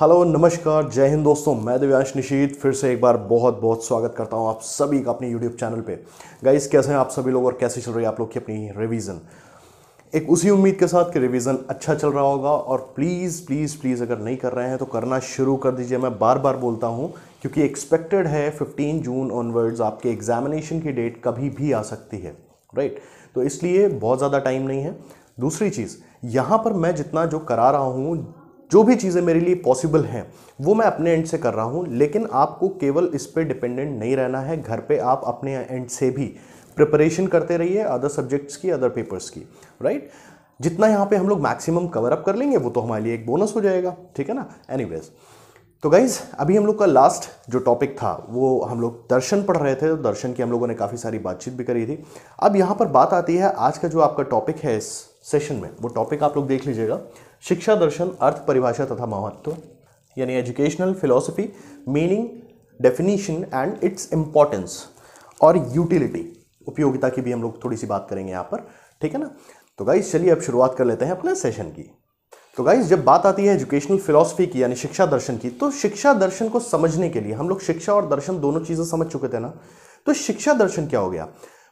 Hello नमस्कार जय हिंद दोस्तों मैं दिव्यांश निशीत फिर से एक बार बहुत बहुत स्वागत करता हूं आप सभी का अपने यूट्यूब चैनल पे गाइस कैसे हैं आप सभी लोग और कैसे चल रही है आप लोग की अपनी रिवीजन एक उसी उम्मीद के साथ कि रिवीजन अच्छा चल रहा होगा और प्लीज़ प्लीज़ प्लीज़ अगर नहीं कर रहे हैं तो करना शुरू कर दीजिए मैं बार बार बोलता हूँ क्योंकि एक्सपेक्टेड है फिफ्टीन जून ऑनवर्ड्स आपके एग्जामिनेशन की डेट कभी भी आ सकती है राइट तो इसलिए बहुत ज़्यादा टाइम नहीं है दूसरी चीज़ यहाँ पर मैं जितना जो करा रहा हूँ जो भी चीज़ें मेरे लिए पॉसिबल हैं वो मैं अपने एंड से कर रहा हूँ लेकिन आपको केवल इस पर डिपेंडेंट नहीं रहना है घर पर आप अपने एंड से भी प्रिपरेशन करते रहिए अदर सब्जेक्ट्स की अदर पेपर्स की राइट जितना यहाँ पे हम लोग मैक्सिमम कवर अप कर लेंगे वो तो हमारे लिए एक बोनस हो जाएगा ठीक है ना एनीवेज तो गाइज़ अभी हम लोग का लास्ट जो टॉपिक था वो हम लोग दर्शन पढ़ रहे थे तो दर्शन की हम लोगों ने काफ़ी सारी बातचीत भी करी थी अब यहाँ पर बात आती है आज का जो आपका टॉपिक है इस सेशन में वो टॉपिक आप लोग देख लीजिएगा शिक्षा दर्शन अर्थ परिभाषा तथा महत्व यानी educational philosophy meaning definition and its importance और यूटिलिटी उपयोगिता की भी हम लोग थोड़ी सी बात करेंगे यहाँ पर ठीक है ना तो गाइज चलिए अब शुरुआत कर लेते हैं अपने सेशन की तो गाइज जब बात आती है एजुकेशनल फिलोसफी की यानी शिक्षा दर्शन की तो शिक्षा दर्शन को समझने के लिए हम लोग शिक्षा और दर्शन दोनों चीज़ें समझ चुके थे ना तो शिक्षा दर्शन क्या हो गया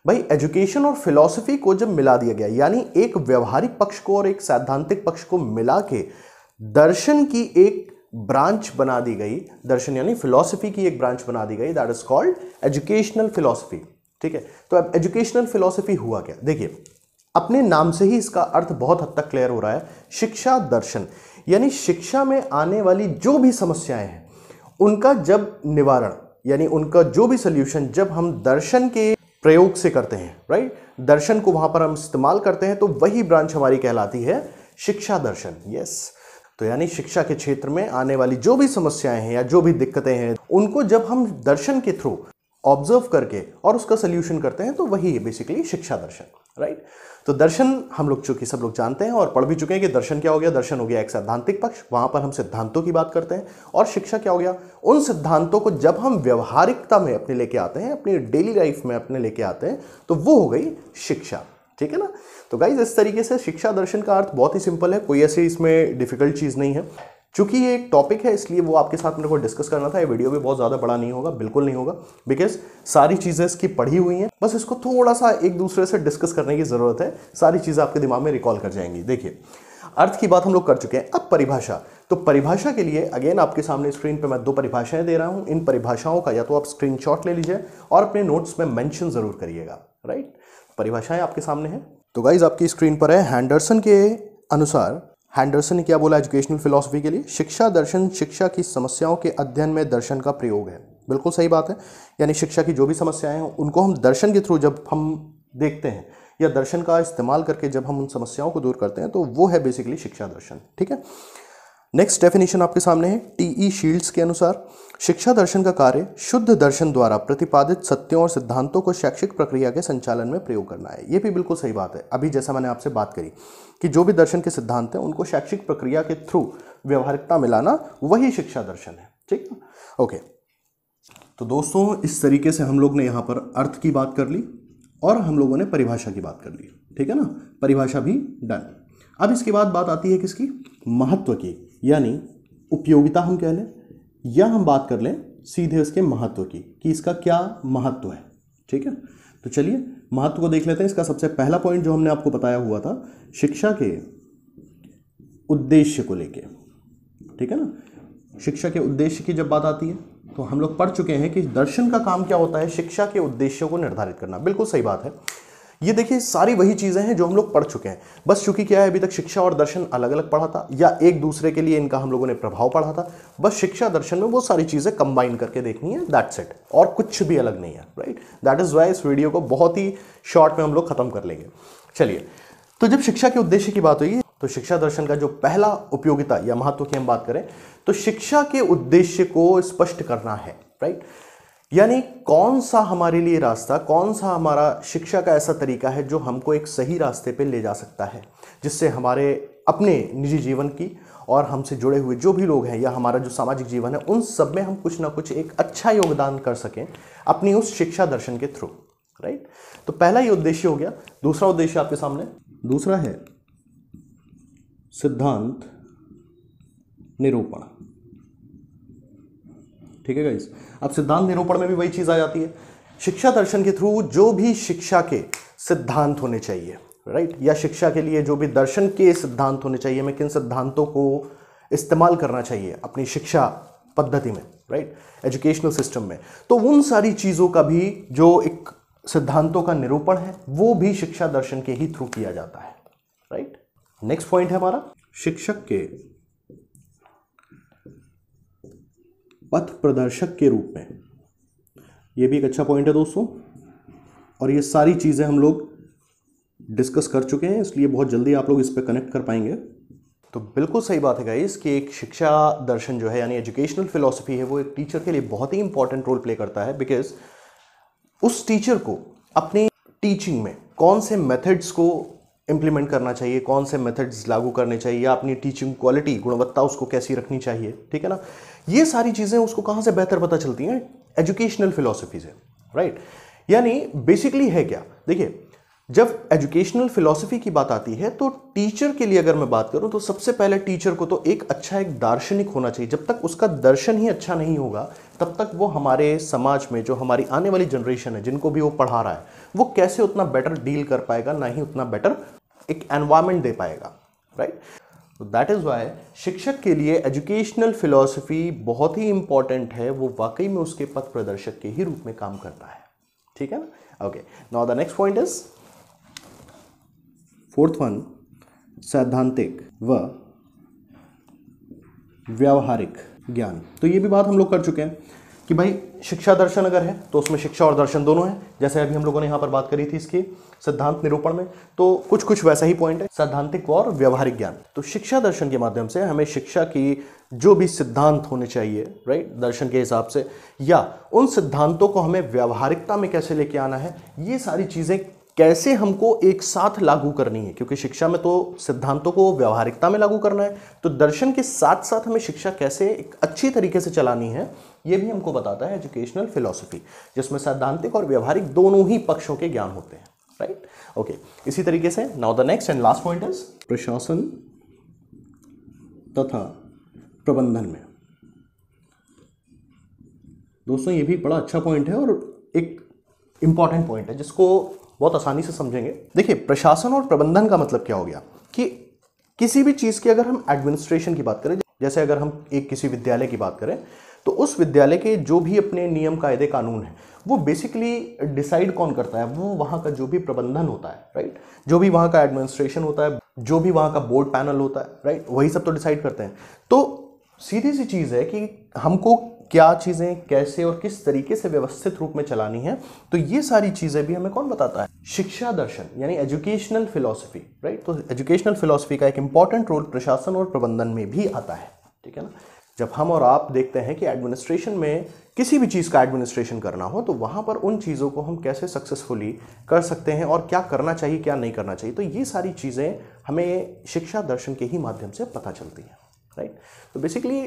भाई एजुकेशन और फिलॉसफी को जब मिला दिया गया यानी एक व्यवहारिक पक्ष को और एक सैद्धांतिक पक्ष को मिला के दर्शन की एक ब्रांच बना दी गई दर्शन यानी फिलॉसफी की एक ब्रांच बना दी गई that is called educational philosophy ठीक है तो अब एजुकेशनल फिलॉसफी हुआ क्या देखिए अपने नाम से ही इसका अर्थ बहुत हद तक क्लियर हो रहा है शिक्षा दर्शन यानी शिक्षा में आने वाली जो भी समस्याएं हैं उनका जब निवारण यानी उनका जो भी सोल्यूशन जब हम दर्शन के प्रयोग से करते हैं राइट दर्शन को वहां पर हम इस्तेमाल करते हैं तो वही ब्रांच हमारी कहलाती है शिक्षा दर्शन यस तो यानी शिक्षा के क्षेत्र में आने वाली जो भी समस्याएं हैं या जो भी दिक्कतें हैं उनको जब हम दर्शन के थ्रू ऑब्जर्व करके और उसका सोल्यूशन करते हैं तो वही है बेसिकली शिक्षा दर्शन राइट तो दर्शन हम लोग चूंकि सब लोग जानते हैं और पढ़ भी चुके हैं कि दर्शन क्या हो गया दर्शन हो गया एक सैद्धांतिक पक्ष वहां पर हम सिद्धांतों की बात करते हैं और शिक्षा क्या हो गया उन सिद्धांतों को जब हम व्यवहारिकता में अपने लेके आते हैं अपनी डेली लाइफ में अपने लेके आते हैं तो वो हो गई शिक्षा ठीक है ना तो गाइज इस तरीके से शिक्षा दर्शन का अर्थ बहुत ही सिंपल है कोई ऐसी इसमें डिफिकल्ट चीज़ नहीं है चूंकि ये एक टॉपिक है इसलिए वो आपके साथ मेरे को डिस्कस करना था ये वीडियो भी बहुत ज़्यादा बड़ा नहीं होगा बिल्कुल नहीं होगा बिकॉज सारी चीज़ें इसकी पढ़ी हुई हैं बस इसको थोड़ा सा एक दूसरे से डिस्कस करने की ज़रूरत है सारी चीज़ें आपके दिमाग में रिकॉल कर जाएंगी देखिए अर्थ की बात हम लोग कर चुके हैं अब परिभाषा तो परिभाषा के लिए अगेन आपके सामने स्क्रीन पर मैं दो परिभाषाएं दे रहा हूँ इन परिभाषाओं का या तो आप स्क्रीन ले लीजिए और अपने नोट्स में मैंशन ज़रूर करिएगा राइट परिभाषाएं आपके सामने हैं तो गाइज आपकी स्क्रीन पर है हैंडरसन के अनुसार हैंडरसन ने क्या बोला एजुकेशनल फिलोसफी के लिए शिक्षा दर्शन शिक्षा की समस्याओं के अध्ययन में दर्शन का प्रयोग है बिल्कुल सही बात है यानी शिक्षा की जो भी समस्याएं हैं उनको हम दर्शन के थ्रू जब हम देखते हैं या दर्शन का इस्तेमाल करके जब हम उन समस्याओं को दूर करते हैं तो वो है बेसिकली शिक्षा दर्शन ठीक है नेक्स्ट डेफिनेशन आपके सामने है टी ई शील्ड्स के अनुसार शिक्षा दर्शन का कार्य शुद्ध दर्शन द्वारा प्रतिपादित सत्यों और सिद्धांतों को शैक्षिक प्रक्रिया के संचालन में प्रयोग करना है ये भी बिल्कुल सही बात है अभी जैसा मैंने आपसे बात करी कि जो भी दर्शन के सिद्धांत हैं उनको शैक्षिक प्रक्रिया के थ्रू व्यवहारिकता मिलाना वही शिक्षा दर्शन है ठीक है ओके तो दोस्तों इस तरीके से हम लोग ने यहाँ पर अर्थ की बात कर ली और हम लोगों ने परिभाषा की बात कर ली ठीक है ना परिभाषा भी डन अब इसके बाद बात आती है किसकी महत्व की यानी उपयोगिता हम कह लें या हम बात कर लें सीधे उसके महत्व की कि इसका क्या महत्व है ठीक है तो चलिए महत्व को देख लेते हैं इसका सबसे पहला पॉइंट जो हमने आपको बताया हुआ था शिक्षा के उद्देश्य को लेके ठीक है ना शिक्षा के उद्देश्य की जब बात आती है तो हम लोग पढ़ चुके हैं कि दर्शन का काम क्या होता है शिक्षा के उद्देश्यों को निर्धारित करना बिल्कुल सही बात है ये देखिए सारी वही चीज़ें हैं जो हम लोग पढ़ चुके हैं बस चूंकि क्या है अभी तक शिक्षा और दर्शन अलग अलग पढ़ा था या एक दूसरे के लिए इनका हम लोगों ने प्रभाव पढ़ा था बस शिक्षा दर्शन में वो सारी चीज़ें कंबाइन करके देखनी है दैट सेट और कुछ भी अलग नहीं है राइट दैट इज़ वाई इस वीडियो को बहुत ही शॉर्ट में हम लोग खत्म कर लेंगे चलिए तो जब शिक्षा के उद्देश्य की बात हुई तो शिक्षा दर्शन का जो पहला उपयोगिता या महत्व की हम बात करें तो शिक्षा के उद्देश्य को स्पष्ट करना है राइट right? यानी कौन सा हमारे लिए रास्ता कौन सा हमारा शिक्षा का ऐसा तरीका है जो हमको एक सही रास्ते पे ले जा सकता है जिससे हमारे अपने निजी जीवन की और हमसे जुड़े हुए जो भी लोग हैं या हमारा जो सामाजिक जीवन है उन सब में हम कुछ ना कुछ एक अच्छा योगदान कर सकें अपनी उस शिक्षा दर्शन के थ्रू राइट तो पहला ये उद्देश्य हो गया दूसरा उद्देश्य आपके सामने दूसरा है सिद्धांत निरूपण ठीक है गाइस अब सिद्धांत निरूपण में भी वही चीज़ आ जाती है शिक्षा दर्शन के थ्रू जो भी शिक्षा के सिद्धांत होने चाहिए राइट या शिक्षा के लिए जो भी दर्शन के सिद्धांत होने चाहिए हमें किन सिद्धांतों को इस्तेमाल करना चाहिए अपनी शिक्षा पद्धति में राइट एजुकेशनल सिस्टम में तो उन सारी चीज़ों का भी जो एक सिद्धांतों का निरूपण है वो भी शिक्षा दर्शन के ही थ्रू किया जाता है राइट नेक्स्ट पॉइंट है हमारा शिक्षक के पथ प्रदर्शक के रूप में ये भी एक अच्छा पॉइंट है दोस्तों और ये सारी चीज़ें हम लोग डिस्कस कर चुके हैं इसलिए बहुत जल्दी आप लोग इस पर कनेक्ट कर पाएंगे तो बिल्कुल सही बात है गाइस कि एक शिक्षा दर्शन जो है यानी एजुकेशनल फिलोसफी है वो एक टीचर के लिए बहुत ही इंपॉर्टेंट रोल प्ले करता है बिकॉज उस टीचर को अपने टीचिंग में कौन से मेथड्स को इम्प्लीमेंट करना चाहिए कौन से मेथड्स लागू करने चाहिए या अपनी टीचिंग क्वालिटी गुणवत्ता उसको कैसी रखनी चाहिए ठीक है ना ये सारी चीज़ें उसको कहाँ से बेहतर पता चलती हैं एजुकेशनल फिलोसफी से राइट यानी बेसिकली है क्या देखिए जब एजुकेशनल फिलोसफी की बात आती है तो टीचर के लिए अगर मैं बात करूं तो सबसे पहले टीचर को तो एक अच्छा एक दार्शनिक होना चाहिए जब तक उसका दर्शन ही अच्छा नहीं होगा तब तक वो हमारे समाज में जो हमारी आने वाली जनरेशन है जिनको भी वो पढ़ा रहा है वो कैसे उतना बेटर डील कर पाएगा ना ही उतना बेटर एक एनवायरमेंट दे पाएगा राइट तो दैट इज़ वाई शिक्षक के लिए एजुकेशनल फिलॉसफी बहुत ही इंपॉर्टेंट है वो वाकई में उसके पथ प्रदर्शक के ही रूप में काम करता है ठीक है ना okay now the next point is fourth one सैद्धांतिक व व्यावहारिक ज्ञान तो ये भी बात हम लोग कर चुके हैं कि भाई शिक्षा दर्शन अगर है तो उसमें शिक्षा और दर्शन दोनों है जैसे अभी हम लोगों ने यहाँ पर बात करी थी इसकी सिद्धांत निरूपण में तो कुछ कुछ वैसा ही पॉइंट है सैद्धांतिक और व्यवहारिक ज्ञान तो शिक्षा दर्शन के माध्यम से हमें शिक्षा की जो भी सिद्धांत होने चाहिए राइट दर्शन के हिसाब से या उन सिद्धांतों को हमें व्यवहारिकता में कैसे लेके आना है ये सारी चीज़ें कैसे हमको एक साथ लागू करनी है क्योंकि शिक्षा में तो सिद्धांतों को व्यवहारिकता में लागू करना है तो दर्शन के साथ साथ हमें शिक्षा कैसे एक अच्छी तरीके से चलानी है ये भी हमको बताता है एजुकेशनल फिलोसफी जिसमें सैद्धांतिक और व्यवहारिक दोनों ही पक्षों के ज्ञान होते हैं राइट ओके इसी तरीके से now the next and last point is प्रशासन तथा प्रबंधन में दोस्तों ये भी बड़ा अच्छा पॉइंट है और एक इंपॉर्टेंट पॉइंट है जिसको बहुत आसानी से समझेंगे देखिए प्रशासन और प्रबंधन का मतलब क्या हो गया कि किसी भी चीज़ की अगर हम एडमिनिस्ट्रेशन की बात करें जैसे अगर हम एक किसी विद्यालय की बात करें तो उस विद्यालय के जो भी अपने नियम कायदे कानून हैं वो बेसिकली डिसाइड कौन करता है वो वहाँ का जो भी प्रबंधन होता है राइट जो भी वहाँ का एडमिनिस्ट्रेशन होता है जो भी वहाँ का बोर्ड पैनल होता है राइट वही सब तो डिसाइड करते हैं तो सीधी सी चीज़ है कि हमको क्या चीज़ें कैसे और किस तरीके से व्यवस्थित रूप में चलानी है तो ये सारी चीज़ें भी हमें कौन बताता है शिक्षा दर्शन यानी एजुकेशनल फिलॉसफी राइट तो एजुकेशनल फिलॉसफी का एक इंपॉर्टेंट रोल प्रशासन और प्रबंधन में भी आता है ठीक है ना जब हम और आप देखते हैं कि एडमिनिस्ट्रेशन में किसी भी चीज़ का एडमिनिस्ट्रेशन करना हो तो वहाँ पर उन चीज़ों को हम कैसे सक्सेसफुली कर सकते हैं और क्या करना चाहिए क्या नहीं करना चाहिए तो ये सारी चीज़ें हमें शिक्षा दर्शन के ही माध्यम से पता चलती हैं राइट तो बेसिकली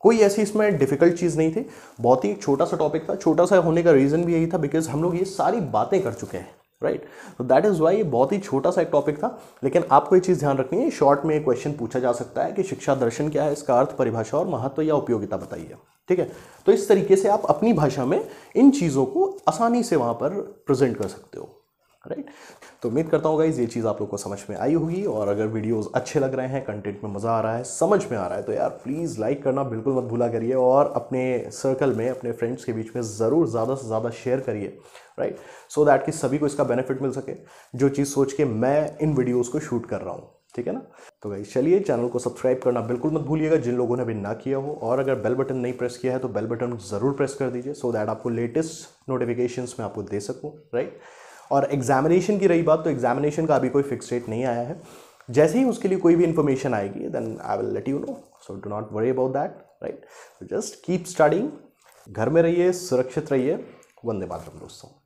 कोई ऐसी इसमें डिफ़िकल्ट चीज़ नहीं थी बहुत ही छोटा सा टॉपिक था छोटा सा होने का रीज़न भी यही था बिकॉज हम लोग ये सारी बातें कर चुके हैं राइट तो दैट इज़ वाई ये बहुत ही छोटा सा एक टॉपिक था लेकिन आपको ये चीज़ ध्यान रखनी है शॉर्ट में क्वेश्चन पूछा जा सकता है कि शिक्षा दर्शन क्या है इसका अर्थ परिभाषा और महत्व या उपयोगिता बताइए ठीक है तो इस तरीके से आप अपनी भाषा में इन चीज़ों को आसानी से वहाँ पर प्रेजेंट कर सकते हो राइट तो उम्मीद करता हूँ गाइज ये चीज़ आप लोग को समझ में आई होगी और अगर वीडियोस अच्छे लग रहे हैं कंटेंट में मज़ा आ रहा है समझ में आ रहा है तो यार प्लीज़ लाइक करना बिल्कुल मत भूला करिए और अपने सर्कल में अपने फ्रेंड्स के बीच में ज़रूर ज़्यादा से ज़्यादा शेयर करिए राइट सो दैट कि सभी को इसका बेनिफिट मिल सके जो चीज़ सोच के मैं इन वीडियोज़ को शूट कर रहा हूँ ठीक है ना तो भाई चलिए चैनल को सब्सक्राइब करना बिल्कुल मत भूलिएगा जिन लोगों ने अभी ना किया हो और अगर बेल बटन नहीं प्रेस किया है तो बेल बटन ज़रूर प्रेस कर दीजिए सो दैट आपको लेटेस्ट नोटिफिकेशंस मैं आपको दे सकूँ राइट और एग्जामिनेशन की रही बात तो एग्जामिनेशन का अभी कोई फिक्स डेट नहीं आया है जैसे ही उसके लिए कोई भी इन्फॉर्मेशन आएगी then I will let you know so do not worry about that right just keep studying घर में रहिए सुरक्षित रहिए वंदे मातरम दोस्तों